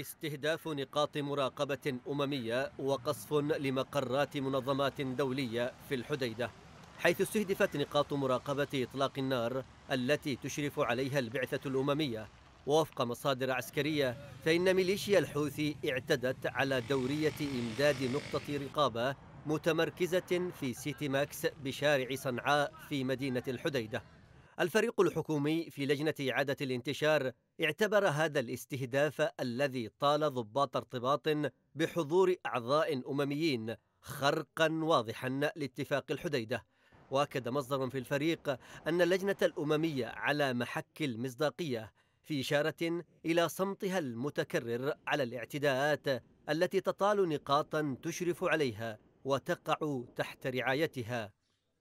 استهداف نقاط مراقبة أممية وقصف لمقرات منظمات دولية في الحديدة حيث استهدفت نقاط مراقبة إطلاق النار التي تشرف عليها البعثة الأممية ووفق مصادر عسكرية فإن ميليشيا الحوثي اعتدت على دورية إمداد نقطة رقابة متمركزة في سيتي ماكس بشارع صنعاء في مدينة الحديدة الفريق الحكومي في لجنة إعادة الانتشار اعتبر هذا الاستهداف الذي طال ضباط ارتباط بحضور أعضاء أمميين خرقا واضحا لاتفاق الحديدة واكد مصدر في الفريق ان اللجنه الامميه على محك المصداقيه في اشاره الى صمتها المتكرر على الاعتداءات التي تطال نقاطا تشرف عليها وتقع تحت رعايتها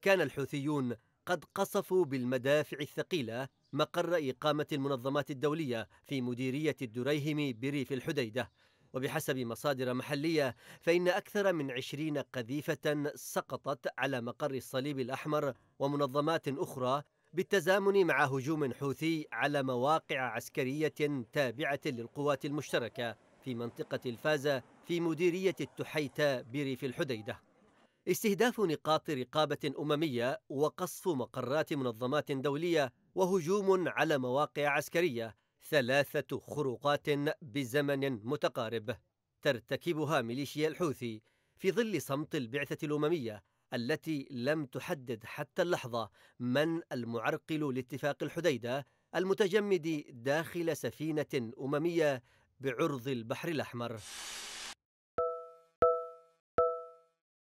كان الحوثيون قد قصفوا بالمدافع الثقيلة مقر إقامة المنظمات الدولية في مديرية الدريهم بريف الحديدة وبحسب مصادر محلية فإن أكثر من عشرين قذيفة سقطت على مقر الصليب الأحمر ومنظمات أخرى بالتزامن مع هجوم حوثي على مواقع عسكرية تابعة للقوات المشتركة في منطقة الفازة في مديرية التحيتة بريف الحديدة استهداف نقاط رقابة أممية وقصف مقرات منظمات دولية وهجوم على مواقع عسكرية ثلاثة خروقات بزمن متقارب ترتكبها ميليشيا الحوثي في ظل صمت البعثة الأممية التي لم تحدد حتى اللحظة من المعرقل لاتفاق الحديدة المتجمد داخل سفينة أممية بعرض البحر الأحمر